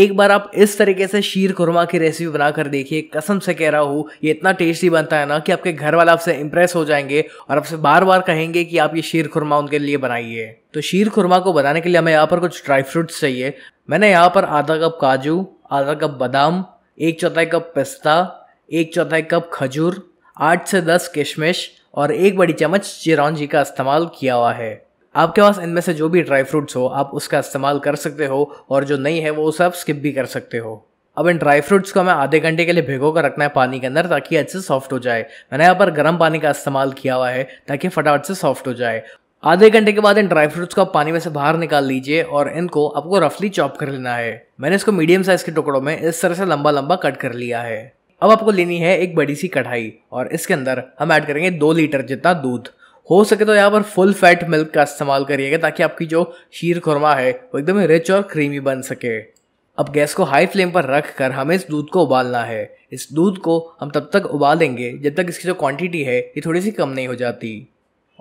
एक बार आप इस तरीके से शीर खुरमा की रेसिपी बनाकर देखिए कसम से कह रहा हूँ ये इतना टेस्टी बनता है ना कि आपके घर वाले आपसे इंप्रेस हो जाएंगे और आपसे बार बार कहेंगे कि आप ये शीर खुरमा उनके लिए बनाइए तो शीर खुरमा को बनाने के लिए हमें यहाँ पर कुछ ड्राई फ्रूट्स चाहिए मैंने यहाँ पर आधा कप काजू आधा कप बादाम एक चौथाई कप पिस्ता एक चौथाई कप खजूर आठ से दस किशमिश और एक बड़ी चम्मच चिरौंजी का इस्तेमाल किया हुआ है आपके पास इनमें से जो भी ड्राई फ्रूट्स हो आप उसका इस्तेमाल कर सकते हो और जो नहीं है वो उसे आप स्किप भी कर सकते हो अब इन ड्राई फ्रूट्स को हमें आधे घंटे के लिए भिगो कर रखना है पानी के अंदर ताकि अच्छे सॉफ्ट हो जाए मैंने यहाँ पर गर्म पानी का इस्तेमाल किया हुआ है ताकि फटाफट से सॉफ्ट हो जाए आधे घंटे के बाद इन ड्राई फ्रूट्स को आप पानी में से बाहर निकाल लीजिए और इनको आपको रफली चॉप कर लेना है मैंने इसको मीडियम साइज के टुकड़ों में इस तरह से लंबा लंबा कट कर लिया है अब आपको लेनी है एक बड़ी सी कढ़ाई और इसके अंदर हम ऐड करेंगे दो लीटर जितना दूध हो सके तो यहाँ पर फुल फैट मिल्क का इस्तेमाल करिएगा ताकि आपकी जो शीर खुरमा है वो एकदम रिच और क्रीमी बन सके अब गैस को हाई फ्लेम पर रख कर हमें इस दूध को उबालना है इस दूध को हम तब तक उबालेंगे जब तक इसकी जो क्वांटिटी है ये थोड़ी सी कम नहीं हो जाती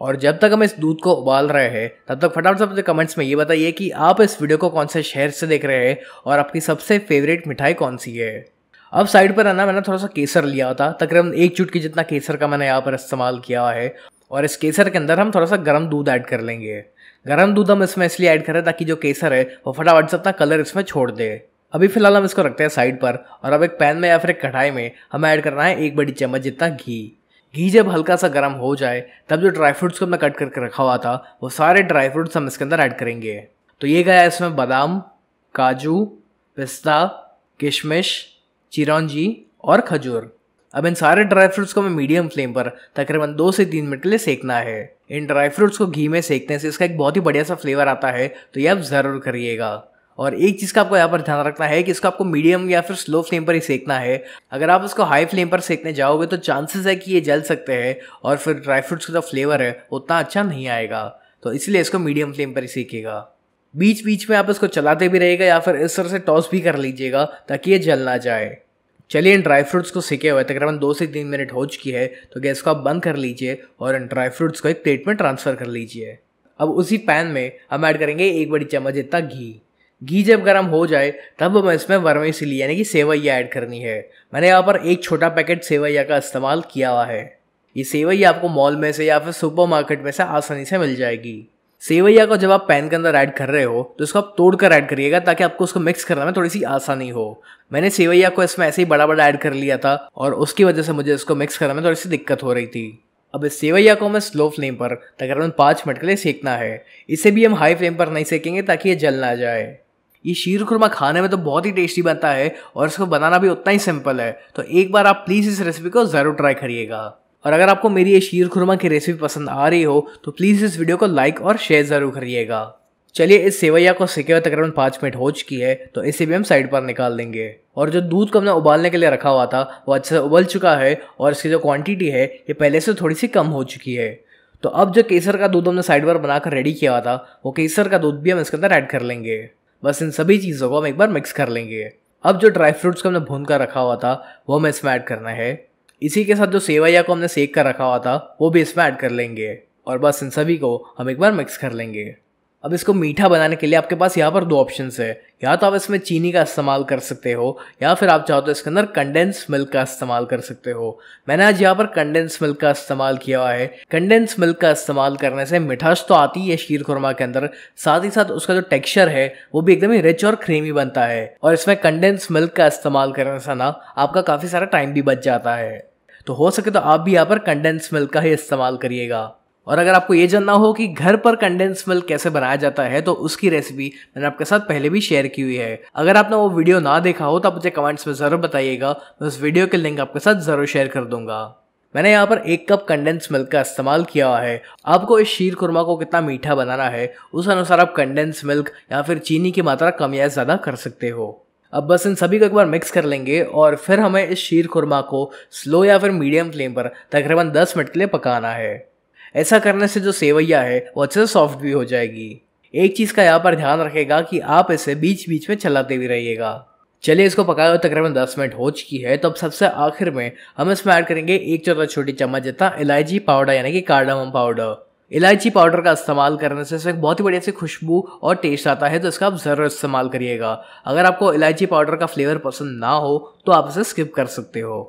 और जब तक हम इस दूध को उबाल रहे हैं तब तक फटाफट से अपने कमेंट्स में ये बताइए कि आप इस वीडियो को कौन से शहर से देख रहे हैं और आपकी सबसे फेवरेट मिठाई कौन सी है अब साइड पर आना मैंने थोड़ा सा केसर लिया था तकरीबन एक चुटकी जितना केसर का मैंने यहाँ पर इस्तेमाल किया है और इस केसर के अंदर हम थोड़ा सा गर्म दूध ऐड कर लेंगे गर्म दूध हम इसमें इसलिए ऐड करें ताकि जो केसर है वो फटाफट से अपना कलर इसमें छोड़ दे अभी फिलहाल हम इसको रखते हैं साइड पर और अब एक पैन में या फिर एक कढ़ाई में हमें ऐड करना है एक बड़ी चम्मच जितना घी घी जब हल्का सा गर्म हो जाए तब जो ड्राई फ्रूट्स को हमने कट करके रखा हुआ था वो सारे ड्राई फ्रूट्स हम इसके अंदर ऐड करेंगे तो ये गया इसमें बादाम काजू पिस्ता किशमिश चिरौंजी और खजूर अब इन सारे ड्राई फ्रूट्स को हमें मीडियम फ्लेम पर तकरीबन दो से तीन मिनट के लिए सेकना है इन ड्राई फ्रूट्स को घी में सेकने से तो इसका एक बहुत ही बढ़िया सा फ्लेवर आता है तो ये आप ज़रूर करिएगा और एक चीज़ का आपको यहाँ पर ध्यान रखना है कि इसको आपको मीडियम या फिर स्लो फ्लेम पर ही सेकना है अगर आप इसको हाई फ्लेम पर सेकने जाओगे तो चांसेस है कि ये जल सकते हैं और फिर ड्राई फ्रूट्स का जो फ्लेवर है उतना अच्छा नहीं आएगा तो इसलिए इसको मीडियम फ्लेम पर ही सेकेगा बीच बीच में आप इसको चलाते भी रहेगा या फिर इस तरह से टॉस भी कर लीजिएगा ताकि ये जल ना जाए चलिए इन ड्राई फ्रूट्स को सीखे हुए तकरीबन दो से तीन मिनट हो चुकी है तो गैस को आप बंद कर लीजिए और इन ड्राई फ्रूट्स को एक प्लेट में ट्रांसफ़र कर लीजिए अब उसी पैन में हम ऐड करेंगे एक बड़ी चम्मच जितना घी घी जब गर्म हो जाए तब हमें इसमें वर्मेसिली यानी कि सेवैया ऐड करनी है मैंने यहाँ पर एक छोटा पैकेट सेवैया का इस्तेमाल किया हुआ है ये सेवैया आपको मॉल में से या फिर सुपर मार्केट में से आसानी से मिल जाएगी सेवैया को जब आप पैन के अंदर ऐड कर रहे हो तो इसको आप तोड़ कर ऐड करिएगा ताकि आपको उसको मिक्स करने में थोड़ी सी आसानी हो मैंने सेवैया को इसमें ऐसे ही बड़ा बड़ा ऐड कर लिया था और उसकी वजह से मुझे इसको मिक्स करने में थोड़ी सी दिक्कत हो रही थी अब इस सेवैया को हमें स्लो फ्लेम पर तकरीबन पाँच मिनट के लिए सेकना है इसे भी हम हाई फ्लेम पर नहीं सेकेंगे ताकि ये जल ना जाए ये शीर खुरमा खाने में तो बहुत ही टेस्टी बनता है और इसको बनाना भी उतना ही सिंपल है तो एक बार आप प्लीज़ इस रेसिपी को ज़रूर ट्राई करिएगा और अगर आपको मेरी ये शीर खुरमा की रेसिपी पसंद आ रही हो तो प्लीज़ इस वीडियो को लाइक और शेयर ज़रूर करिएगा चलिए इस सेवैया को सिके हुए तकरीबन पाँच मिनट हो चुकी है तो इसे भी हम साइड पर निकाल देंगे और जो दूध को हमने उबालने के लिए रखा हुआ था वो अच्छे से उबल चुका है और इसकी जो क्वांटिटी है ये पहले से थोड़ी सी कम हो चुकी है तो अब जो केसर का दूध हमने साइड पर बनाकर रेडी किया हुआ था वो केसर का दूध भी हम इसके अंदर ऐड कर लेंगे बस इन सभी चीज़ों को हम एक बार मिक्स कर लेंगे अब जो ड्राई फ्रूट्स को हमने भून कर रखा हुआ था वो हमें इसमें ऐड करना है इसी के साथ जो सेवैया को हमने सेक कर रखा हुआ था वो भी इसमें ऐड कर लेंगे और बस इन सभी को हम एक बार मिक्स कर लेंगे अब इसको मीठा बनाने के लिए आपके पास यहाँ पर दो ऑप्शन है या तो आप इसमें चीनी का इस्तेमाल कर सकते हो या फिर आप चाहो तो इसके अंदर कंडेंस मिल्क का इस्तेमाल कर सकते हो मैंने आज यहाँ पर कंडेंस मिल्क का इस्तेमाल किया हुआ है कंडेंस मिल्क का इस्तेमाल करने से मिठास तो आती है शीर खुरमा के अंदर साथ ही साथ उसका जो टेक्सचर है वो भी एकदम ही रिच और क्रीमी बनता है और इसमें कंडेंस मिल्क का इस्तेमाल करने से ना आपका काफ़ी सारा टाइम भी बच जाता है तो हो सके तो आप भी यहाँ पर कंडेंस मिल्क का ही इस्तेमाल करिएगा और अगर आपको ये जानना हो कि घर पर कंडेंस मिल्क कैसे बनाया जाता है तो उसकी रेसिपी मैंने आपके साथ पहले भी शेयर की हुई है अगर आपने वो वीडियो ना देखा हो तो आप मुझे कमेंट्स में ज़रूर बताइएगा मैं उस वीडियो के लिंक आपके साथ ज़रूर शेयर कर दूंगा मैंने यहाँ पर एक कप कंडेंस मिल्क का इस्तेमाल किया हुआ है आपको इस शीर कुरमा को कितना मीठा बनाना है उस अनुसार आप कंडेंस मिल्क या फिर चीनी की मात्रा कम या ज़्यादा कर सकते हो अब बस इन सभी को एक बार मिक्स कर लेंगे और फिर हमें इस शीर खुरमा को स्लो या फिर मीडियम फ्लेम पर तकरीबन 10 मिनट के लिए पकाना है ऐसा करने से जो सेवैया है वो अच्छे से सॉफ्ट भी हो जाएगी एक चीज़ का यहाँ पर ध्यान रखेगा कि आप इसे बीच बीच में चलाते भी रहिएगा चलिए इसको पकाए हुए तकरीबन दस मिनट हो चुकी है तो अब सबसे आखिर में हम इसमें ऐड करेंगे एक चौथा छोटी चम्मच जितना इलायची पाउडर यानी कि कार्डमम पाउडर इलायची पाउडर का इस्तेमाल करने से इसमें बहुत ही बढ़िया सी खुशबू और टेस्ट आता है तो इसका आप ज़रूर इस्तेमाल करिएगा अगर आपको इलायची पाउडर का फ्लेवर पसंद ना हो तो आप इसे स्किप कर सकते हो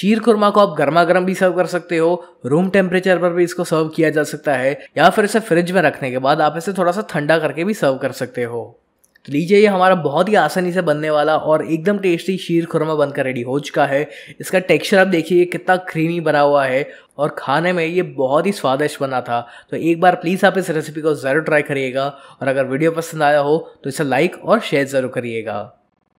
शीर खुरमा को आप गर्मा गर्म भी सर्व कर सकते हो रूम टेम्परेचर पर भी इसको सर्व किया जा सकता है या फिर इसे फ्रिज में रखने के बाद आप इसे थोड़ा सा ठंडा करके भी सर्व कर सकते हो तो लीजिए ये हमारा बहुत ही आसानी से बनने वाला और एकदम टेस्टी शीर खुरमा बनकर रेडी हो चुका है इसका टेक्सचर आप देखिए कितना क्रीमी बना हुआ है और खाने में ये बहुत ही स्वादिष्ट बना था तो एक बार प्लीज़ आप इस रेसिपी को ज़रूर ट्राई करिएगा और अगर वीडियो पसंद आया हो तो इसे लाइक और शेयर ज़रूर करिएगा